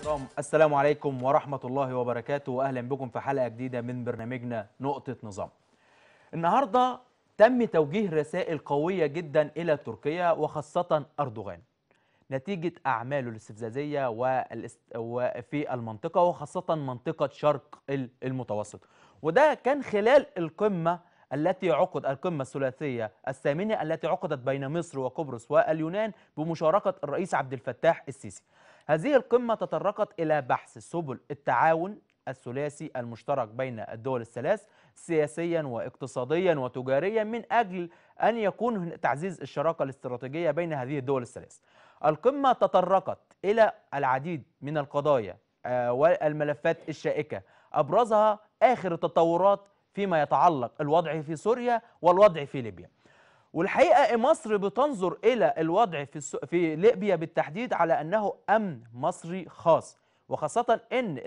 الكرام السلام عليكم ورحمة الله وبركاته وأهلا بكم في حلقة جديدة من برنامجنا نقطة نظام النهاردة تم توجيه رسائل قوية جدا إلى تركيا وخاصة أردوغان نتيجة أعماله الاستفزازية وفي المنطقة وخاصة منطقة شرق المتوسط وده كان خلال القمة التي عقد القمة الثلاثية الثامنة التي عقدت بين مصر وقبرص واليونان بمشاركة الرئيس عبد الفتاح السيسي هذه القمة تطرقت إلى بحث سبل التعاون الثلاثي المشترك بين الدول الثلاث سياسيا واقتصاديا وتجاريا من أجل أن يكون تعزيز الشراكة الاستراتيجية بين هذه الدول الثلاث القمة تطرقت إلى العديد من القضايا آه، والملفات الشائكة أبرزها آخر التطورات فيما يتعلق الوضع في سوريا والوضع في ليبيا والحقيقه إيه مصر بتنظر الى الوضع في السو... في ليبيا بالتحديد على انه امن مصري خاص وخاصه ان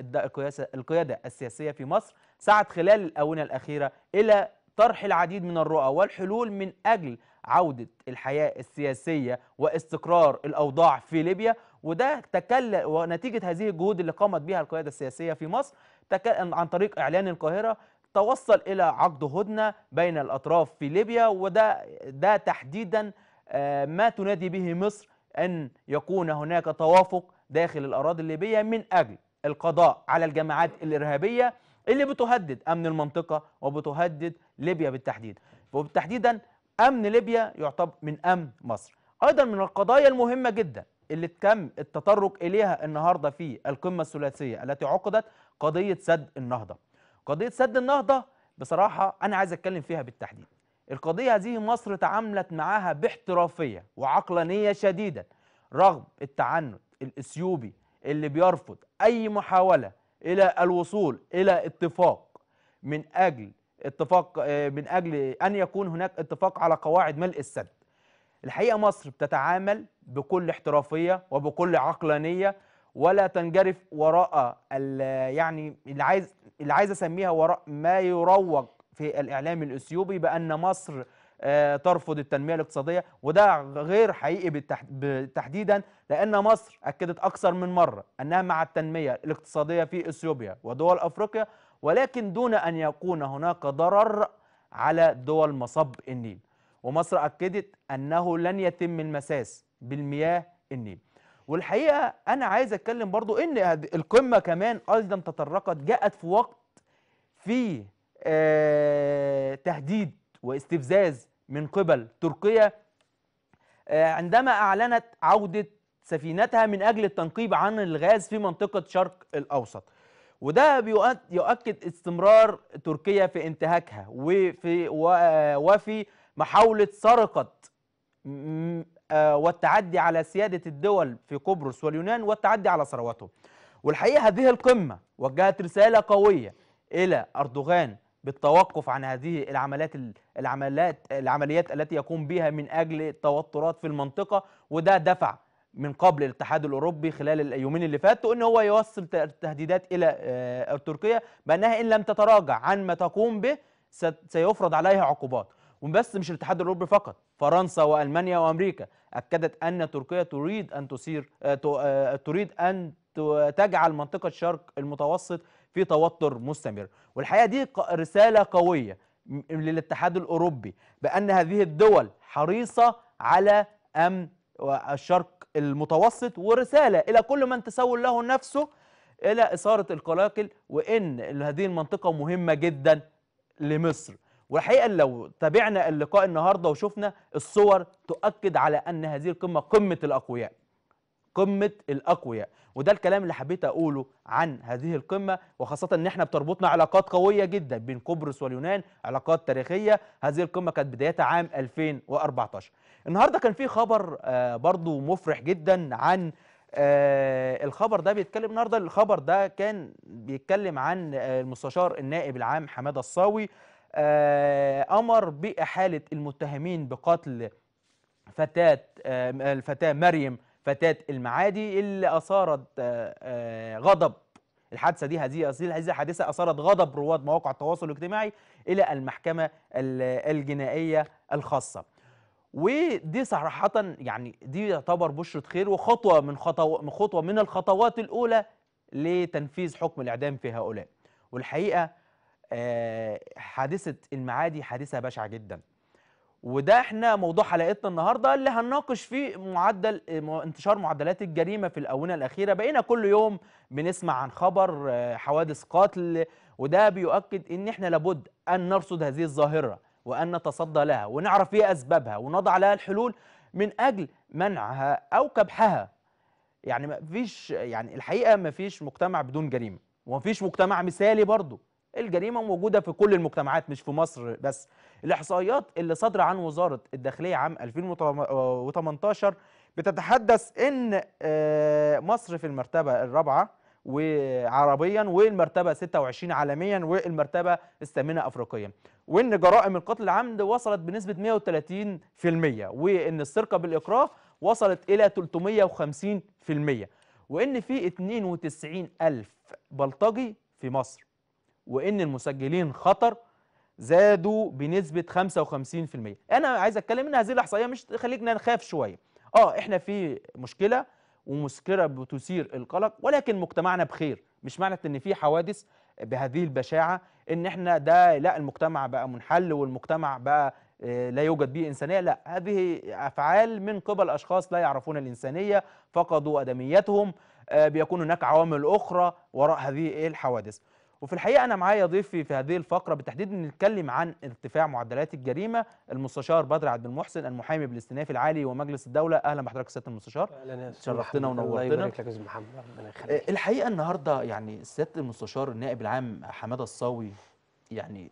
القياده السياسيه في مصر سعت خلال الاونه الاخيره الى طرح العديد من الرؤى والحلول من اجل عوده الحياه السياسيه واستقرار الاوضاع في ليبيا وده تكلم ونتيجه هذه الجهود اللي قامت بها القياده السياسيه في مصر عن طريق اعلان القاهره توصل إلى عقد هدنة بين الأطراف في ليبيا وده ده تحديدا آه، ما تنادي به مصر أن يكون هناك توافق داخل الأراضي الليبية من أجل القضاء على الجماعات الإرهابية اللي بتهدد أمن المنطقة وبتهدد ليبيا بالتحديد وبالتحديدا أمن ليبيا يعتبر من أمن مصر أيضا من القضايا المهمة جدا اللي تم التطرق إليها النهاردة في القمة الثلاثية التي عقدت قضية سد النهضة قضيه سد النهضه بصراحه انا عايز اتكلم فيها بالتحديد القضيه هذه مصر تعاملت معها باحترافيه وعقلانيه شديده رغم التعنت الاثيوبي اللي بيرفض اي محاوله الى الوصول الى اتفاق من اجل اتفاق من اجل ان يكون هناك اتفاق على قواعد ملء السد الحقيقه مصر بتتعامل بكل احترافيه وبكل عقلانيه ولا تنجرف وراء يعني اللي عايز اللي عايز اسميها وراء ما يروج في الاعلام الاثيوبي بان مصر آه، ترفض التنميه الاقتصاديه وده غير حقيقي تحديدا لان مصر اكدت اكثر من مره انها مع التنميه الاقتصاديه في اثيوبيا ودول افريقيا ولكن دون ان يكون هناك ضرر على دول مصب النيل ومصر اكدت انه لن يتم المساس بالمياه النيل والحقيقه انا عايز اتكلم برضو ان القمه كمان ايضا تطرقت جاءت في وقت فيه آه تهديد واستفزاز من قبل تركيا آه عندما اعلنت عوده سفينتها من اجل التنقيب عن الغاز في منطقه شرق الاوسط وده بيؤكد استمرار تركيا في انتهاكها وفي آه، وفي محاوله سرقه آه، والتعدي على سيادة الدول في قبرص واليونان والتعدي على ثرواتهم والحقيقة هذه القمة وجهت رسالة قوية إلى أردوغان بالتوقف عن هذه العمليات العمليات العمليات التي يقوم بها من اجل توترات في المنطقه وده دفع من قبل الاتحاد الاوروبي خلال اليومين اللي فاتوا ان هو يوصل تهديدات الى آه، تركيا بانها ان لم تتراجع عن ما تقوم به سيفرض عليها عقوبات وبس مش الاتحاد الاوروبي فقط فرنسا والمانيا وامريكا أكدت أن تركيا تريد أن تثير آه، آه، تريد أن تجعل منطقة شرق المتوسط في توتر مستمر والحقيقة دي رسالة قوية للاتحاد الأوروبي بأن هذه الدول حريصة على أمن الشرق المتوسط ورسالة إلى كل من تسول له نفسه إلى إثارة القلاقل وإن هذه المنطقة مهمة جدا لمصر والحقيقه لو تابعنا اللقاء النهارده وشفنا الصور تؤكد على ان هذه القمه قمه الاقوياء قمه الاقوياء وده الكلام اللي حبيت اقوله عن هذه القمه وخاصه ان احنا بتربطنا علاقات قويه جدا بين قبرص واليونان علاقات تاريخيه هذه القمه كانت بدايتها عام 2014 النهارده كان في خبر آه، برضو مفرح جدا عن آه الخبر ده بيتكلم النهارده الخبر ده كان بيتكلم عن آه، المستشار النائب العام حماده الصاوي آه، امر باحاله المتهمين بقتل فتاه آه، الفتاه مريم فتاه المعادي اللي اثارت آه، غضب الحادثه دي هذه هذه الحادثه اثارت غضب رواد مواقع التواصل الاجتماعي الى المحكمه الجنائيه الخاصه ودي صراحه يعني دي يعتبر بشره خير وخطوه من خطوه من خطوه من الخطوات الاولى لتنفيذ حكم الاعدام في هؤلاء والحقيقه آه، حادثه المعادي حادثه بشعه جدا وده احنا موضوع حلقتنا النهارده اللي هنناقش فيه معدل آه، انتشار معدلات الجريمه في الاونه الاخيره بقينا كل يوم بنسمع عن خبر آه، حوادث قتل وده بيؤكد ان احنا لابد ان نرصد هذه الظاهره وان نتصدى لها ونعرف ايه اسبابها ونضع لها الحلول من اجل منعها او كبحها يعني ما فيش يعني الحقيقه ما فيش مجتمع بدون جريمه وما فيش مجتمع مثالي برضه الجريمه موجوده في كل المجتمعات مش في مصر بس الاحصائيات اللي صادره عن وزاره الداخليه عام 2018 بتتحدث ان آه، مصر في المرتبه الرابعه وعربيا والمرتبه 26 عالميا والمرتبه الثامنه افريقيا وان جرائم القتل العمد وصلت بنسبه 130% وان السرقه بالاكراه وصلت الى 350% وان في 92000 بلطجي في مصر وإن المسجلين خطر زادوا بنسبة 55% أنا عايز أتكلم إن هذه الإحصائية مش تخلينا نخاف شوية آه إحنا في مشكلة ومسكره بتثير القلق ولكن مجتمعنا بخير مش معنى إن في حوادث بهذه البشاعة إن إحنا ده لا المجتمع بقى منحل والمجتمع بقى آه، لا يوجد به إنسانية لا هذه أفعال من قبل أشخاص لا يعرفون الإنسانية فقدوا أدميتهم آه، بيكون هناك عوامل أخرى وراء هذه الحوادث وفي الحقيقه انا معايا ضيفي في هذه الفقره بالتحديد نتكلم عن ارتفاع معدلات الجريمه المستشار بدر عبد المحسن المحامي بالاستئناف العالي ومجلس الدوله اهلا بحضرتك سياده المستشار اهلا شرفتنا ونورتنا آه، الحقيقه النهارده يعني سياده المستشار النائب العام حماده الصاوي يعني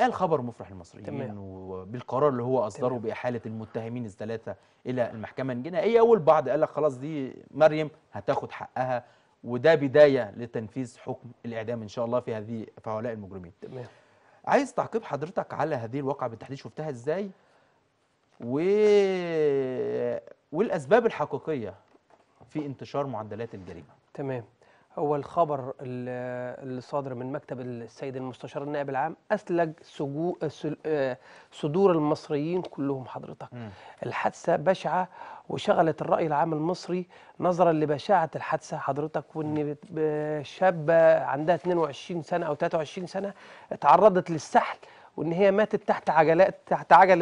قال خبر مفرح للمصريين تمام. وبالقرار اللي هو اصدره باحاله المتهمين الثلاثه الى المحكمه الجنائيه والبعض قال لك خلاص دي مريم هتاخد حقها وده بدايه لتنفيذ حكم الاعدام ان شاء الله في هذه في هؤلاء المجرمين تمام عايز تعقيب حضرتك على هذه الواقعه بالتحديد شفتها ازاي و... والاسباب الحقيقيه في انتشار معدلات الجريمه تمام هو الخبر اللي صادر من مكتب السيد المستشار النائب العام أسلج آه، صدور المصريين كلهم حضرتك م. الحادثة بشعة وشغلت الرأي العام المصري نظرا لبشاعة الحادثة حضرتك وإن شابة عندها 22 سنة أو 23 سنة اتعرضت للسحل وان هي ماتت تحت عجلات تحت عجل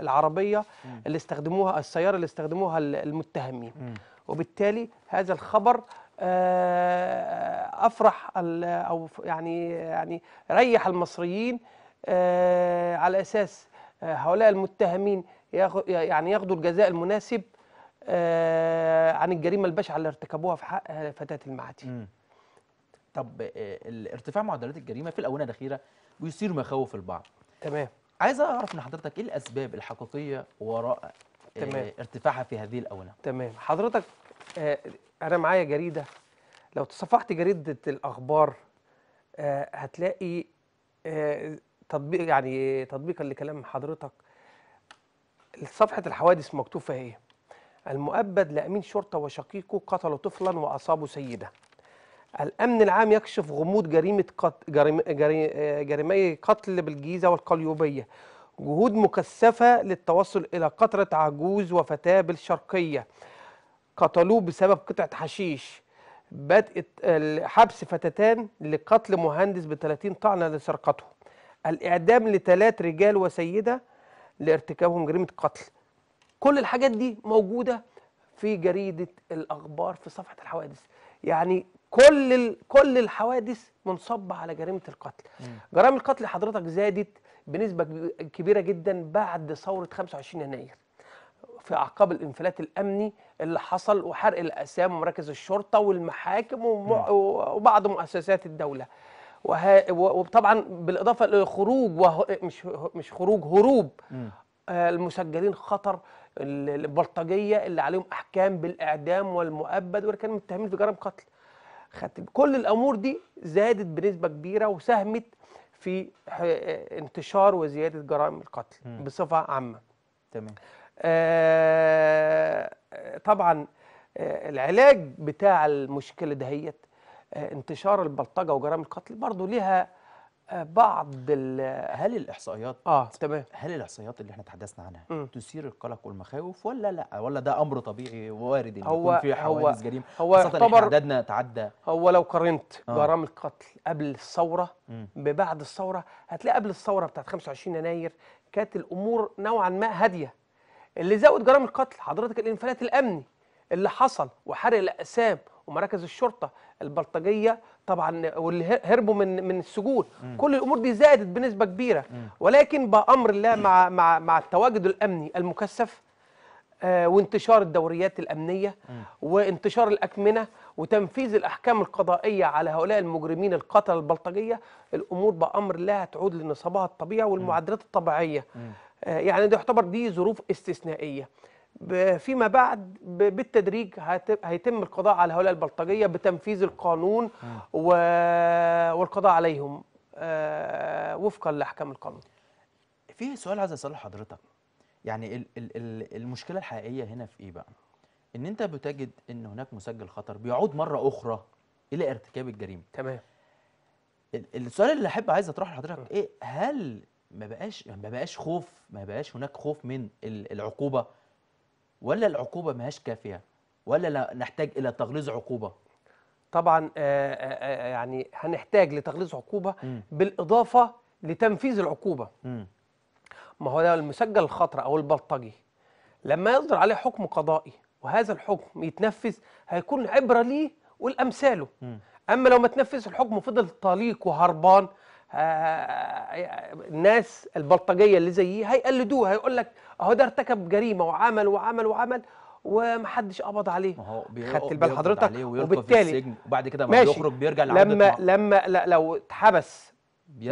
العربيه اللي استخدموها السياره اللي استخدموها المتهمين وبالتالي هذا الخبر آه، افرح او يعني يعني ريح المصريين آه، على اساس آه، هؤلاء المتهمين يعني ياخذوا الجزاء المناسب عن الجريمه البشعه اللي ارتكبوها في حق فتاه المعادي. طب الارتفاع معدلات الجريمه في الاونه الاخيره بيثير مخاوف البعض. تمام. عايز اعرف من حضرتك ايه الاسباب الحقيقيه وراء تمام. ارتفاعها في هذه الاونه؟ تمام، حضرتك آه، انا معايا جريده لو تصفحت جريده الاخبار آه، هتلاقي آه، تطبيق يعني تطبيقا لكلام حضرتك صفحه الحوادث مكتوبة هي إيه؟ المؤبد لامين شرطه وشقيقه قتلوا طفلا واصابوا سيده الامن العام يكشف غموض جريمه قتل جريمي, جريمي قتل بالجيزه والقليوبيه جهود مكثفه للتوصل الى قطره عجوز وفتاه بالشرقيه قتلوه بسبب قطعة حشيش بدء حبس فتاتان لقتل مهندس ب 30 طعنة لسرقته الإعدام لثلاث رجال وسيدة لارتكابهم جريمة قتل كل الحاجات دي موجودة في جريدة الأخبار في صفحة الحوادث يعني كل كل الحوادث منصبة على جريمة القتل جرائم القتل حضرتك زادت بنسبة كبيرة جدا بعد ثورة 25 يناير في اعقاب الانفلات الامني اللي حصل وحرق الاقسام ومراكز الشرطه والمحاكم نعم. وبعض مؤسسات الدوله وه... وطبعا بالاضافه لخروج وه... مش مش خروج هروب م. المسجلين خطر البلطجيه اللي عليهم احكام بالاعدام والمؤبد واللي كانوا متهمين في جرائم قتل خاتم كل الامور دي زادت بنسبه كبيره وساهمت في انتشار وزياده جرائم القتل م. بصفه عامه تمام آه، طبعا آه، العلاج بتاع المشكله دهيت آه، انتشار البلطجه وجرائم القتل برضه ليها بعض هل الاحصائيات اه تمام هل الاحصائيات اللي احنا تحدثنا عنها م. تثير القلق والمخاوف ولا لا ولا ده امر طبيعي وارد ان يكون في حوادث جريمه هو يعتبر عددنا تعدى هو لو قارنت آه. جرائم القتل قبل الثوره ببعد الثوره هتلاقي قبل الثوره بتاعت 25 يناير كانت الامور نوعا ما هاديه اللي زود جرائم القتل حضرتك الانفلات الامني اللي حصل وحرق الاقسام ومراكز الشرطه البلطجيه طبعا واللي هربوا من من السجون م. كل الامور دي زادت بنسبه كبيره م. ولكن بامر الله مع مع مع التواجد الامني المكثف آه وانتشار الدوريات الامنيه م. وانتشار الاكمنه وتنفيذ الاحكام القضائيه على هؤلاء المجرمين القتله البلطجيه الامور بامر الله هتعود لنصابها الطبيعي والمعدلات الطبيعيه م. آه، يعني ده يعتبر دي ظروف استثنائيه فيما بعد بالتدريج هيتم القضاء على هؤلاء البلطجيه بتنفيذ القانون والقضاء عليهم آه، وفقا لاحكام القانون في سؤال عايز اساله لحضرتك يعني المشكله الحقيقيه هنا في ايه بقى ان انت بتجد ان هناك مسجل خطر بيعود مره اخرى الى ارتكاب الجريمه تمام السؤال اللي احب عايز اطرحه لحضرتك ايه هل ما بقاش ما بقاش خوف ما بقاش هناك خوف من العقوبه ولا العقوبه ما هاش كافيه ولا نحتاج الى تغليظ عقوبه طبعا آآ آه، آآ آه، آه، يعني هنحتاج لتغليظ عقوبه م. بالاضافه لتنفيذ العقوبه م. ما هو ده المسجل الخطر او البلطجي لما يصدر عليه حكم قضائي وهذا الحكم يتنفذ هيكون عبره ليه ولامثاله اما لو ما تنفذش الحكم وفضل طليق وهربان آه، آه، آه، الناس البلطجيه اللي زيي هيقلدوه هيقول لك اهو ده ارتكب جريمه وعمل وعمل وعمل ومحدش قبض عليه ما هو خدت البال حضرتك عليه وبالتالي في السجن وبعد كده ما يخرج بيرجع لعودة لما لما لا لو اتحبس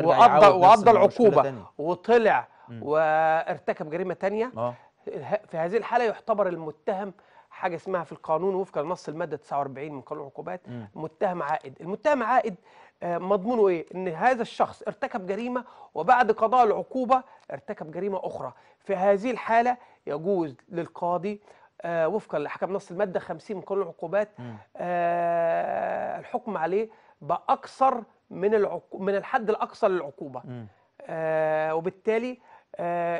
وقضى وقضى العقوبه وطلع م. وارتكب جريمه ثانيه في هذه الحاله يعتبر المتهم حاجه اسمها في القانون وفقا لنص الماده 49 من قانون العقوبات متهم عائد المتهم عائد مضمونه ايه ان هذا الشخص ارتكب جريمه وبعد قضاء العقوبه ارتكب جريمه اخرى في هذه الحاله يجوز للقاضي آه، وفقا لاحكام نص الماده 50 من قانون العقوبات آه، الحكم عليه باكثر من العقو من الحد الاقصى للعقوبه آه، وبالتالي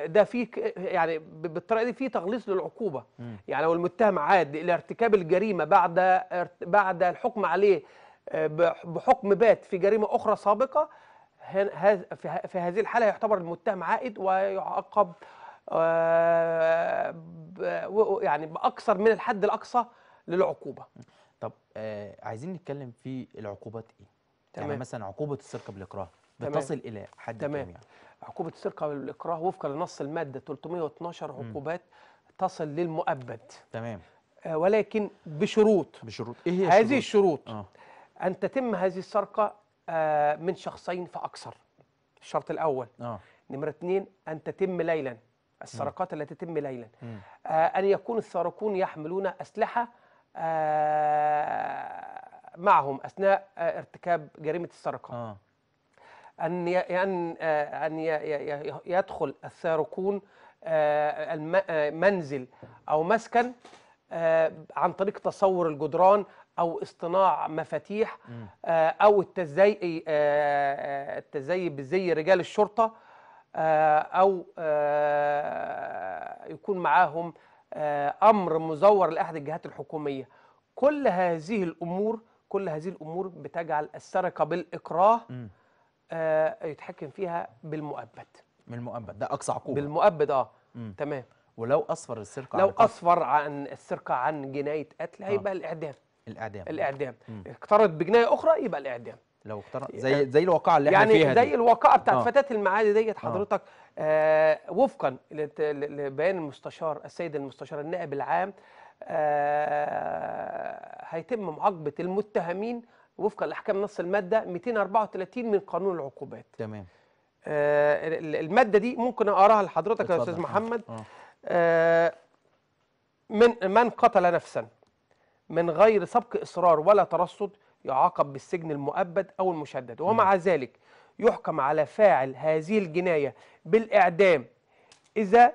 ده في يعني بالطريقه دي في تغليص للعقوبه م. يعني لو المتهم عاد الى ارتكاب الجريمه بعد بعد الحكم عليه بحكم بات في جريمة أخرى سابقة في هذه الحالة يعتبر المتهم عائد ويعاقب آه، يعني بأكثر من الحد الأقصى للعقوبة طب آه، عايزين نتكلم في العقوبات إيه؟ يعني تمام. يعني مثلا عقوبة السرقة بالإكراه بتصل إلى حد تمام يعني. عقوبة السرقة بالإكراه وفقا لنص المادة 312 عقوبات م. تصل للمؤبد تمام آه، ولكن بشروط بشروط إيه هي هذه الشروط؟ آه. أن تتم هذه السرقة آه، من شخصين فأكثر الشرط الأول آه. نمرة اثنين أن تتم ليلا السرقات التي تتم ليلا آه أن يكون السارقون يحملون أسلحة آه معهم أثناء آه ارتكاب جريمة السرقة آه. أن أن آه، أن يدخل السارقون آه، منزل أو مسكن عن طريق تصور الجدران او اصطناع مفاتيح آه، او التزي آه، آه، التزي بزي رجال الشرطه او يكون معاهم امر مزور لاحد الجهات الحكوميه كل هذه الامور كل هذه الامور بتجعل السرقه بالاكراه يتحكم فيها بالمؤبد بالمؤبد ده اقصى عقوبه بالمؤبد اه مم. تمام ولو اصفر السرقه لو عن اصفر عن السرقه عن جنايه قتل هيبقى آه. الاعدام الاعدام الاعدام اقترض بجنيه اخرى يبقى الاعدام لو اقترض يعني زي زي الواقعه اللي يعني احنا فيها يعني زي الواقعه بتاعت آه. فتاه المعادي ديت آه. حضرتك آه. آه وفقا لبيان المستشار السيد المستشار النائب العام آه هيتم معاقبه المتهمين وفقا لاحكام نص الماده 234 من قانون العقوبات تمام آه الماده دي ممكن اقراها لحضرتك يا استاذ محمد آه. آه من من قتل نفسا من غير سبق إصرار ولا ترصد يعاقب بالسجن المؤبد أو المشدد ومع نعم. ذلك يحكم على فاعل هذه الجناية بالإعدام إذا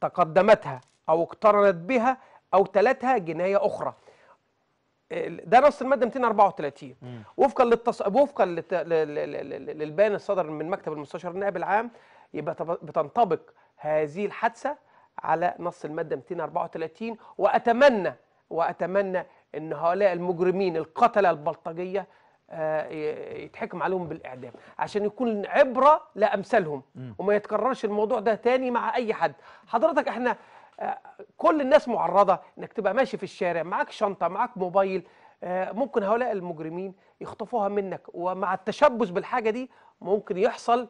تقدمتها أو اقترنت بها أو تلتها جناية أخرى ده نص الماده 234 وفقا للتص... وفقا لت... ل... ل... ل... للبيان الصدر من مكتب المستشار النائب العام يبقى بتنطبق هذه الحادثه على نص الماده 234 واتمنى وأتمنى أن هؤلاء المجرمين القتلة البلطجية آه، يتحكم عليهم بالإعدام عشان يكون عبرة لأمثالهم وما يتكررش الموضوع ده تاني مع أي حد حضرتك احنا آه، كل الناس معرضة انك تبقى ماشي في الشارع معاك شنطة معاك موبايل آه، ممكن هؤلاء المجرمين يخطفوها منك ومع التشبث بالحاجة دي ممكن يحصل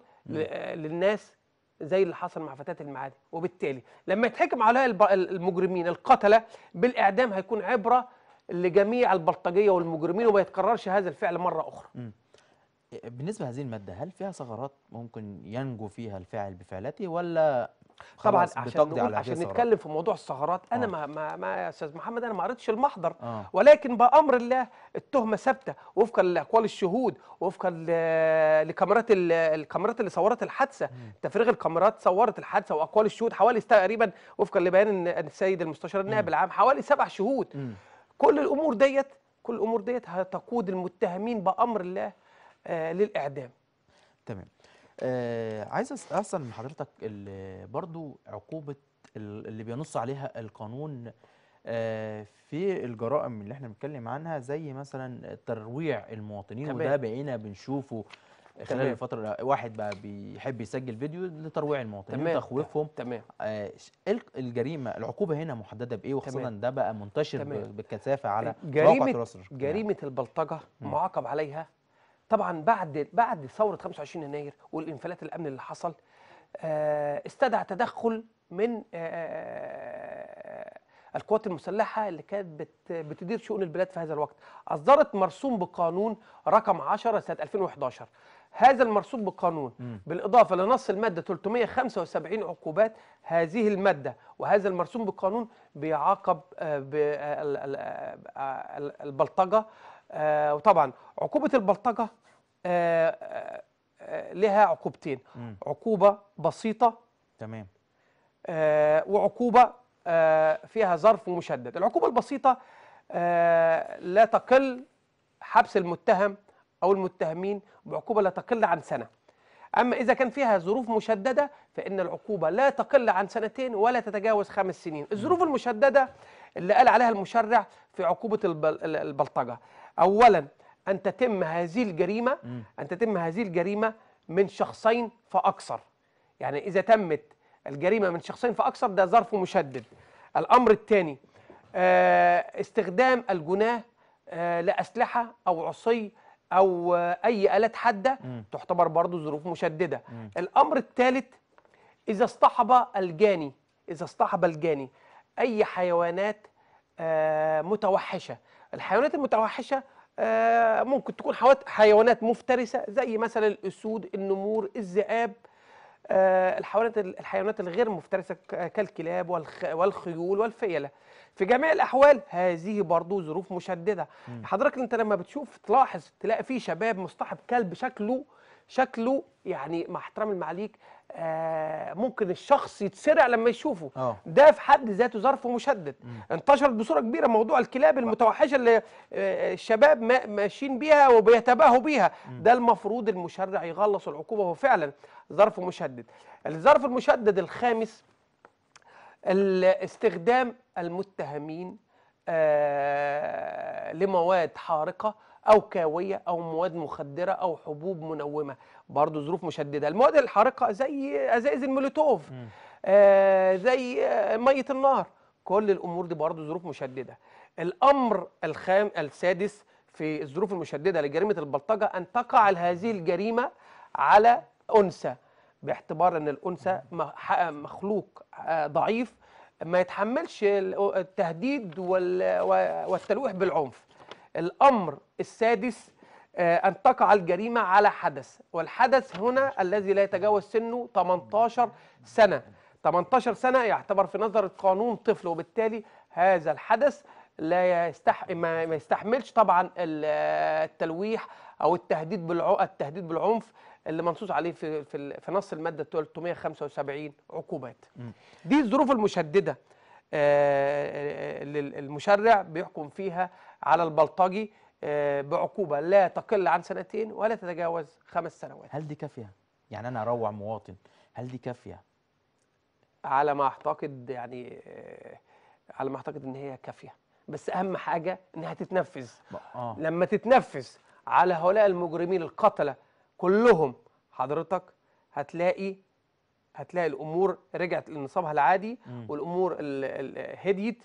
للناس زي اللي حصل مع فتاة المعادي وبالتالي لما يتحكم على المجرمين القتلة بالإعدام هيكون عبرة لجميع البلطجية والمجرمين وما يتكررش هذا الفعل مرة أخرى م. إيه، بالنسبة لهذه المادة هل فيها ثغرات ممكن ينجو فيها الفاعل بفعلته ولا طبعا عشان عشان نتكلم في موضوع الثغرات انا آه. ما ما يا استاذ محمد انا ما قريتش المحضر آه. ولكن بامر الله التهمه ثابته وفقا لاقوال الشهود وفقا لكاميرات الكاميرات اللي صورت الحادثه تفريغ الكاميرات صورت الحادثه واقوال الشهود حوالي تقريبا وفقا لبيان السيد المستشار النائب العام حوالي سبع شهود م. كل الامور ديت كل الامور ديت هتقود المتهمين بامر الله آه للاعدام تمام آه عايز اسال من حضرتك برضو عقوبه اللي بينص عليها القانون آه، في الجرائم اللي احنا بنتكلم عنها زي مثلا ترويع المواطنين تمام. وده بقينا بنشوفه خلال تمام. الفتره واحد بقى بيحب يسجل فيديو لترويع المواطنين تمام. وتخويفهم تمام آه الجريمه العقوبه هنا محدده بايه وخاصه ده بقى منتشر تمام. بكثافة على جريمه جريمه البلطجه معاقب عليها طبعا بعد بعد ثوره 25 يناير والانفلات الامن اللي حصل آه، استدعى تدخل من آه، آه، القوات المسلحة اللي كانت بتدير شؤون البلاد في هذا الوقت أصدرت مرسوم بقانون رقم 10 سنة 2011 هذا المرسوم بالقانون بالإضافة لنص المادة 375 عقوبات هذه المادة وهذا المرسوم بالقانون بيعاقب بالبلطجة آه، وطبعا عقوبه البلطجه آه، آه، لها عقوبتين عقوبه بسيطه تمام وعقوبه فيها ظرف مشدد العقوبه البسيطه لا تقل حبس المتهم او المتهمين بعقوبه لا تقل عن سنه اما اذا كان فيها ظروف مشدده فان العقوبه لا تقل عن سنتين ولا تتجاوز خمس سنين الظروف المشدده اللي قال عليها المشرع في عقوبه البلطجه اولا ان تتم هذه الجريمه ان تتم هذه الجريمه من شخصين فاكثر يعني اذا تمت الجريمه من شخصين فاكثر ده ظرف مشدد الامر الثاني آه، استخدام الجناه آه، لاسلحه او عصي او آه، اي الات حاده تعتبر برضه ظروف مشدده الامر الثالث اذا اصطحب الجاني اذا اصطحب الجاني اي حيوانات متوحشه الحيوانات المتوحشه آه، ممكن تكون حيوانات مفترسه زي مثلا الاسود النمور الذئاب آه، الحيوانات الحيوانات الغير مفترسه كالكلاب والخيول والفيله في جميع الاحوال هذه برضو ظروف مشدده حضرتك انت لما بتشوف تلاحظ تلاقي في شباب مصطحب كلب شكله شكله يعني مع احترامي لمعاليك آه ممكن الشخص يتسرع لما يشوفه أوه. ده في حد ذاته ظرف مشدد م. انتشرت بصوره كبيره موضوع الكلاب المتوحشه اللي آه، الشباب ماشيين بيها وبيتباهوا بيها م. ده المفروض المشرع يغلص العقوبه هو فعلا ظرف مشدد الظرف المشدد الخامس استخدام المتهمين آه لمواد حارقه أو كاوية أو مواد مخدرة أو حبوب منومة برضو ظروف مشددة المواد الحارقة زي أزائز المولوتوف آه زي آه مية النار كل الأمور دي برضو ظروف مشددة الأمر الخام السادس في الظروف المشددة لجريمة البلطجة أن تقع هذه الجريمة على أنثى باعتبار أن الأنثى مخلوق آه، ضعيف ما يتحملش التهديد والتلويح بالعنف الأمر السادس آه، أن تقع الجريمة على حدث والحدث هنا الذي لا يتجاوز سنه 18 سنة 18 سنة يعتبر في نظر القانون طفل وبالتالي هذا الحدث لا يستح... ما يستحملش طبعا التلويح او التهديد بالع... التهديد بالعنف اللي منصوص عليه في في, في نص الماده 375 عقوبات. دي الظروف المشدده المشرع آه، آه، بيحكم فيها على البلطجي آه، بعقوبة لا تقل عن سنتين ولا تتجاوز خمس سنوات هل دي كافية؟ يعني أنا أروع مواطن هل دي كافية؟ على ما أعتقد يعني آه، على ما أعتقد إن هي كافية بس أهم حاجة إنها تتنفذ آه. لما تتنفذ على هؤلاء المجرمين القتلة كلهم حضرتك هتلاقي هتلاقي الأمور رجعت لنصابها العادي م. والأمور هديت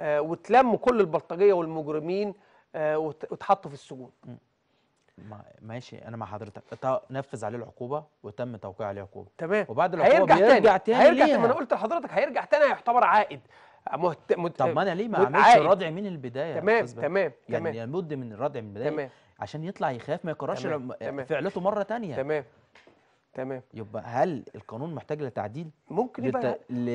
آه، وتلم كل البلطجيه والمجرمين آه، وتحطوا في السجون ماشي انا مع حضرتك نفذ عليه العقوبه وتم توقيع عليه عقوبه تمام وبعد العقوبه هيرجع بيرجع تاني, تاني هيرجع تاني ما انا قلت لحضرتك هيرجع تاني هيعتبر عائد مهت... مهت... طب ما انا ليه ما اعملش ردع من البدايه تمام تمام يعني لابد من الردع من البدايه تمام عشان يطلع يخاف ما يكررش فعلته مره تانية تمام تمام يبقى هل القانون محتاج لتعديل ممكن يبقى ل...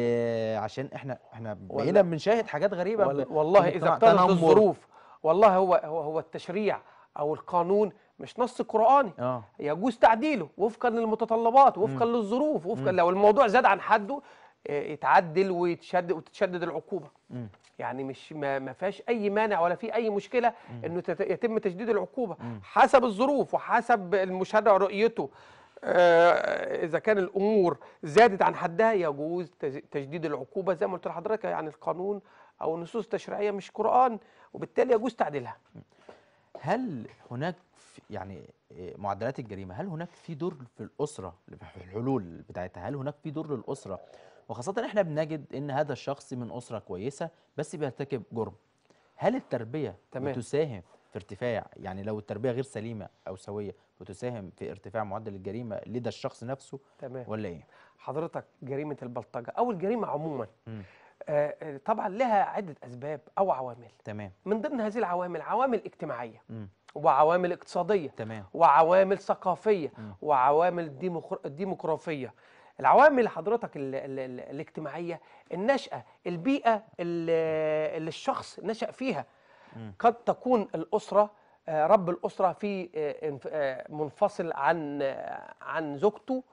عشان احنا احنا بقينا بنشاهد حاجات غريبه ولا... والله اذا اقتضت الظروف والله هو هو هو التشريع او القانون مش نص قراني آه. يجوز تعديله وفقا للمتطلبات وفقا م. للظروف وفقا م. لو الموضوع زاد عن حده آه، يتعدل ويتشدد وتتشدد العقوبه م. يعني مش ما, ما فيهاش اي مانع ولا في اي مشكله م. انه يتم تشديد العقوبه م. حسب الظروف وحسب المشهد رؤيته آه، اذا كان الامور زادت عن حدها يجوز تشديد العقوبه زي ما قلت لحضرتك يعني القانون او النصوص التشريعيه مش قران وبالتالي يجوز تعديلها هل هناك يعني آه، معدلات الجريمه هل هناك في دور في الاسره في الحلول بتاعتها هل هناك في دور للاسره وخاصه احنا بنجد ان هذا الشخص من اسره كويسه بس بيرتكب جرم هل التربيه تمام. بتساهم في ارتفاع يعني لو التربيه غير سليمه او سويه بتساهم في ارتفاع معدل الجريمه لدى الشخص نفسه تمام. ولا ايه حضرتك جريمه البلطجه او الجريمه عموما آه،, آه طبعا لها عده اسباب او عوامل تمام من ضمن هذه العوامل عوامل اجتماعيه م. وعوامل اقتصاديه تمام وعوامل ثقافيه م. وعوامل ديموغرافيه العوامل حضرتك الـ الـ الاجتماعيه النشاه البيئه آه، اللي الشخص نشا فيها قد تكون الاسره آه، رب الاسره في آه، آه، منفصل عن عن زوجته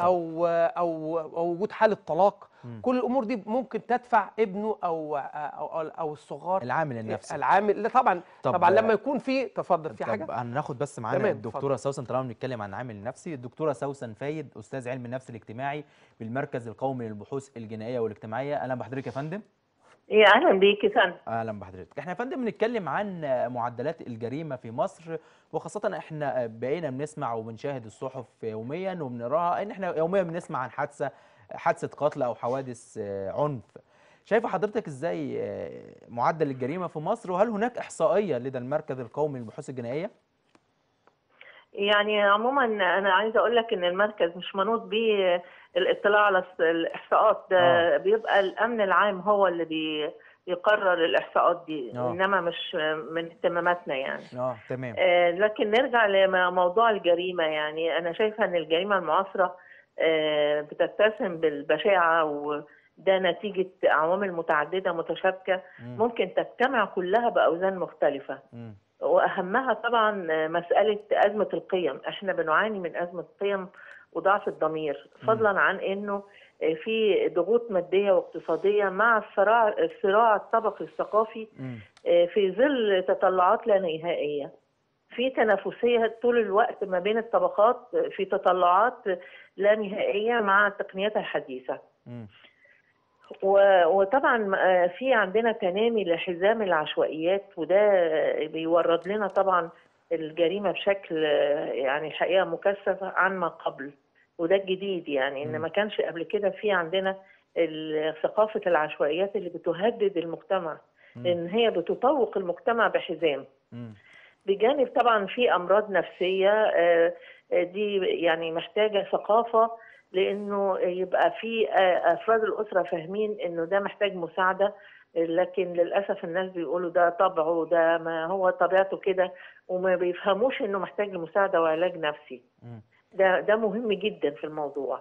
او او او وجود حاله طلاق كل الامور دي ممكن تدفع ابنه او او, أو الصغار العامل النفسي العامل طبعا طب طبعا لما يكون في تفضل في حاجه هناخد بس معانا الدكتوره سوسن طالما بنتكلم عن العامل النفسي الدكتوره سوسن فايد استاذ علم النفس الاجتماعي بالمركز القومي للبحوث الجنائيه والاجتماعيه اهلا بحضرتك يا فندم يا إيه، اهلا بيك يا اهلا بحضرتك احنا يا فندم بنتكلم عن معدلات الجريمه في مصر وخاصه احنا بقينا بنسمع وبنشاهد الصحف يوميا وبنقراها ان احنا يوميا بنسمع عن حادثه حادثه قتل او حوادث آه، عنف شايفه حضرتك ازاي آه، معدل الجريمه في مصر وهل هناك احصائيه لدى المركز القومي للبحوث الجنائيه يعني عموما انا عايزه اقول لك ان المركز مش منوط بيه الاطلاع على الاحصاءات ده آه. بيبقى الامن العام هو اللي بي يقرر الاحصاءات دي أوه. انما مش من اهتماماتنا يعني اه تمام آه لكن نرجع لموضوع الجريمه يعني انا شايفه ان الجريمه المعاصره آه بتتسم بالبشاعه وده نتيجه عوامل متعدده متشابكه ممكن تجتمع كلها باوزان مختلفه م. واهمها طبعا مساله ازمه القيم احنا بنعاني من ازمه قيم وضعف الضمير فضلا عن انه في ضغوط ماديه واقتصاديه مع الصراع الصراع الطبقي الثقافي آه، في ظل تطلعات لا نهائيه في تنافسيه طول الوقت ما بين الطبقات آه، في تطلعات لا نهائيه مع التقنيات الحديثه وطبعا آه، في عندنا تنامي لحزام العشوائيات وده بيورد لنا طبعا الجريمه بشكل يعني حقيقة مكثف عن ما قبل وده الجديد يعني ان ما كانش قبل كده في عندنا ثقافه العشوائيات اللي بتهدد المجتمع إن هي بتطوق المجتمع بحزام بجانب طبعا في امراض نفسيه آه، آه، دي يعني محتاجه ثقافه لانه يبقى في آه، افراد الاسره فاهمين انه ده محتاج مساعده لكن للاسف الناس بيقولوا ده طبعه ده ما هو طبيعته كده وما بيفهموش انه محتاج لمساعده وعلاج نفسي ده ده مهم جدا في الموضوع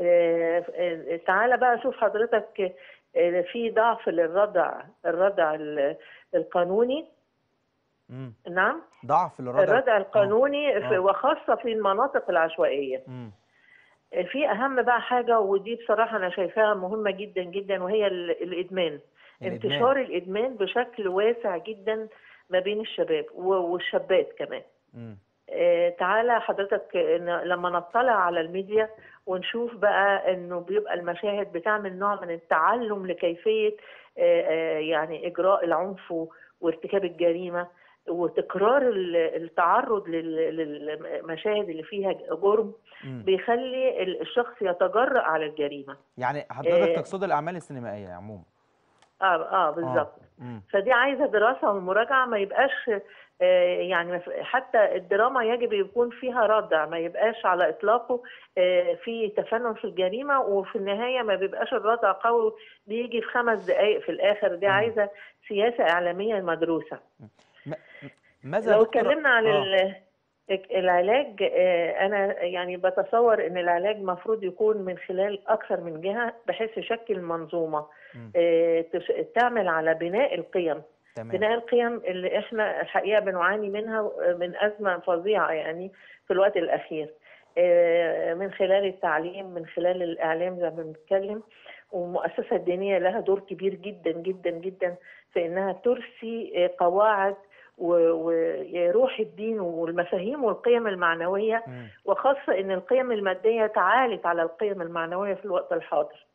آه، آه، تعالى بقى شوف حضرتك آه، في ضعف للردع الردع القانوني مم. نعم ضعف للردع الردع القانوني آه. وخاصه في المناطق العشوائيه مم. في اهم بقى حاجه ودي بصراحه انا شايفاها مهمه جدا جدا وهي الادمان, الإدمان. انتشار الادمان بشكل واسع جدا ما بين الشباب والشابات كمان آه، تعالى حضرتك لما نطلع على الميديا ونشوف بقى انه بيبقى المشاهد بتعمل نوع من التعلم لكيفيه آه، آه، يعني اجراء العنف وارتكاب الجريمه وتكرار التعرض للمشاهد اللي فيها جرم بيخلي الشخص يتجرأ على الجريمه يعني حضرتك تقصد الاعمال السينمائيه عموما اه اه بالظبط آه، فدي عايزه دراسه ومراجعه ما يبقاش آه، يعني حتى الدراما يجب يكون فيها ردع ما يبقاش على اطلاقه آه، في تفنن في الجريمه وفي النهايه ما بيبقاش الردع قوي بيجي في خمس دقائق في الاخر دي عايزه سياسه اعلاميه مدروسه ماذا لو اتكلمنا عن العلاج انا يعني بتصور ان العلاج مفروض يكون من خلال اكثر من جهه بحيث يشكل منظومه آه، تعمل على بناء القيم تمام. بناء القيم اللي احنا الحقيقه بنعاني منها آه، من ازمه فظيعه يعني في الوقت الاخير آه، من خلال التعليم من خلال الاعلام زي ما بنتكلم والمؤسسه الدينيه لها دور كبير جدا جدا جدا في انها ترسي قواعد وروح الدين والمفاهيم والقيم المعنويه وخاصه ان القيم الماديه تعالت على القيم المعنويه في الوقت الحاضر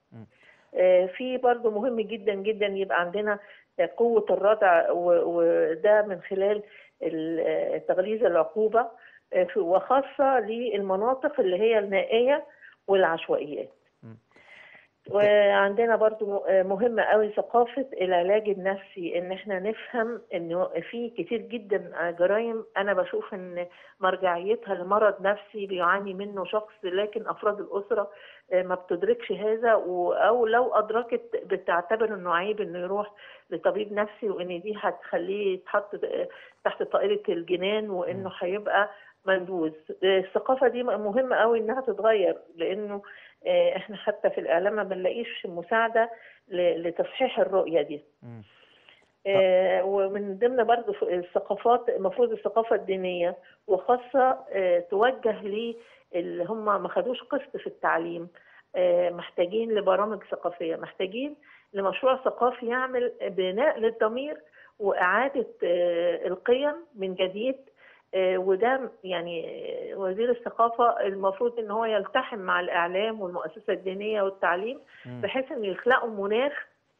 آه، في برضه مهم جدا جدا يبقى عندنا قوة الردع وده من خلال آه، تغليظ العقوبة آه، وخاصة للمناطق اللي هي النائية والعشوائيات وعندنا برضو آه، مهمة قوي ثقافة العلاج النفسي ان احنا نفهم انه في كتير جدا آه، جرائم انا بشوف ان مرجعيتها لمرض نفسي بيعاني منه شخص لكن افراد الاسرة آه، ما بتدركش هذا او لو ادركت بتعتبر انه عيب انه يروح لطبيب نفسي وان دي هتخليه يتحط تحت طائرة الجنان وانه هيبقى مندوز الثقافة دي مهمة قوي انها تتغير لانه إيه، احنا حتى في الاعلام ما بنلاقيش مساعده لتصحيح الرؤيه دي إيه، ومن ضمن برضو الثقافات المفروض الثقافة الدينية وخاصة إيه، توجه لي اللي هم ما خدوش قسط في التعليم محتاجين لبرامج ثقافية محتاجين لمشروع ثقافي يعمل بناء للضمير وإعادة القيم من جديد آه، وده يعني آه، وزير الثقافه المفروض ان هو يلتحم مع الاعلام والمؤسسه الدينيه والتعليم بحيث ان يخلقوا مناخ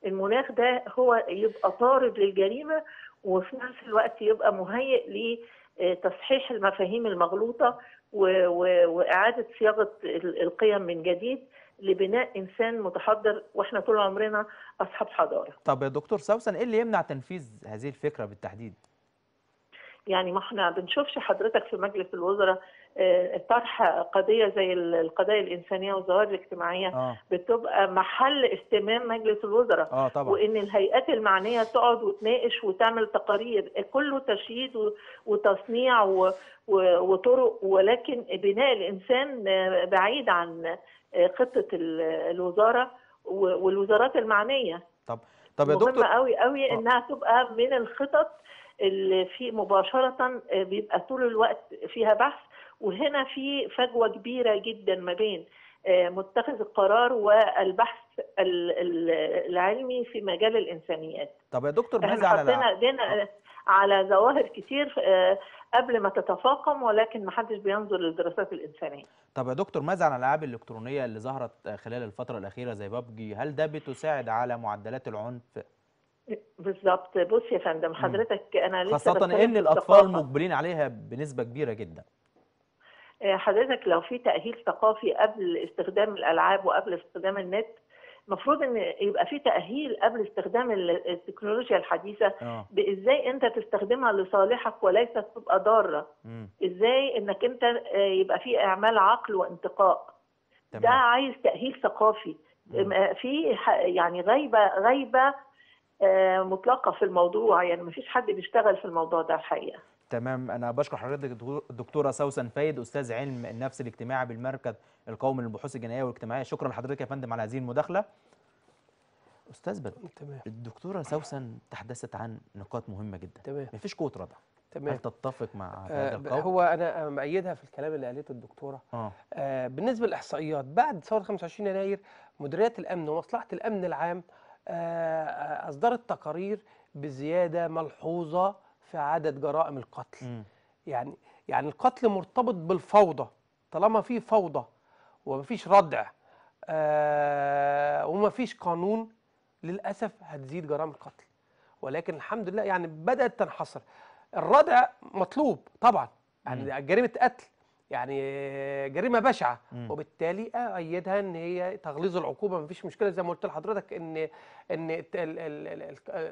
المناخ ده هو يبقى طارد للجريمه وفي نفس الوقت يبقى مهيئ لتصحيح المفاهيم المغلوطه واعاده صياغه القيم من جديد لبناء انسان متحضر واحنا طول عمرنا اصحاب حضاره. طب يا دكتور سوسن ايه اللي يمنع تنفيذ هذه الفكره بالتحديد؟ يعني ما احنا بنشوفش حضرتك في مجلس الوزراء آه، طرح قضيه زي القضايا الانسانيه والظواهر الاجتماعيه آه. بتبقى محل اهتمام مجلس الوزراء آه طبعا. وان الهيئات المعنيه تقعد وتناقش وتعمل تقارير كله تشييد وتصنيع وطرق ولكن بناء الانسان آه، بعيد عن آه، خطه الوزاره والوزارات المعنيه طب طب يا دكتور مهمه قوي قوي انها تبقى من الخطط اللي في مباشره آه، بيبقى طول الوقت فيها بحث وهنا في فجوه كبيره جدا ما بين آه، متخذ القرار والبحث العلمي في مجال الانسانيات. طب يا دكتور ماذا على حطينا ايدينا آه، على ظواهر كتير قبل ما تتفاقم ولكن ما حدش بينظر للدراسات الانسانيه. طب يا دكتور ماذا عن الالعاب الالكترونيه اللي ظهرت خلال الفتره الاخيره زي بابجي؟ هل ده بتساعد على معدلات العنف بالظبط بص يا فندم حضرتك انا لسه خاصه ان الاطفال مجبرين عليها بنسبه كبيره جدا آه، حضرتك لو في تاهيل ثقافي قبل استخدام الالعاب وقبل استخدام النت المفروض ان يبقى في تاهيل قبل استخدام التكنولوجيا الحديثه آه. بازاي انت تستخدمها لصالحك وليست تبقى ضاره ازاي انك انت آه، يبقى في اعمال عقل وانتقاء تمام. ده عايز تاهيل ثقافي في يعني غايبه غايبه آه، مطلقه في الموضوع يعني ما فيش حد بيشتغل في الموضوع ده الحقيقه تمام انا بشكر حضرتك الدكتوره سوسن فايد استاذ علم النفس الاجتماعي بالمركز القومي للبحوث الجنائيه والاجتماعيه شكرا لحضرتك يا فندم على هذه المداخله استاذ بدر الدكتوره سوسن تحدثت عن نقاط مهمه جدا تمام مفيش قوه رضا تمام هل تتفق مع آه، هذا القول؟ هو انا مأيدها في الكلام اللي قالته الدكتوره آه. آه بالنسبه للاحصائيات بعد ثوره 25 يناير مديريات الامن ومصلحه الامن العام آه، آه، أصدرت تقارير بزيادة ملحوظة في عدد جرائم القتل م. يعني يعني القتل مرتبط بالفوضى طالما في فوضى ومفيش ردع آه ومفيش قانون للأسف هتزيد جرائم القتل ولكن الحمد لله يعني بدأت تنحصر الردع مطلوب طبعا يعني جريمة قتل يعني جريمه بشعه مم. وبالتالي ايدها ان هي تغليظ العقوبه مفيش مشكله زي ما قلت لحضرتك ان ان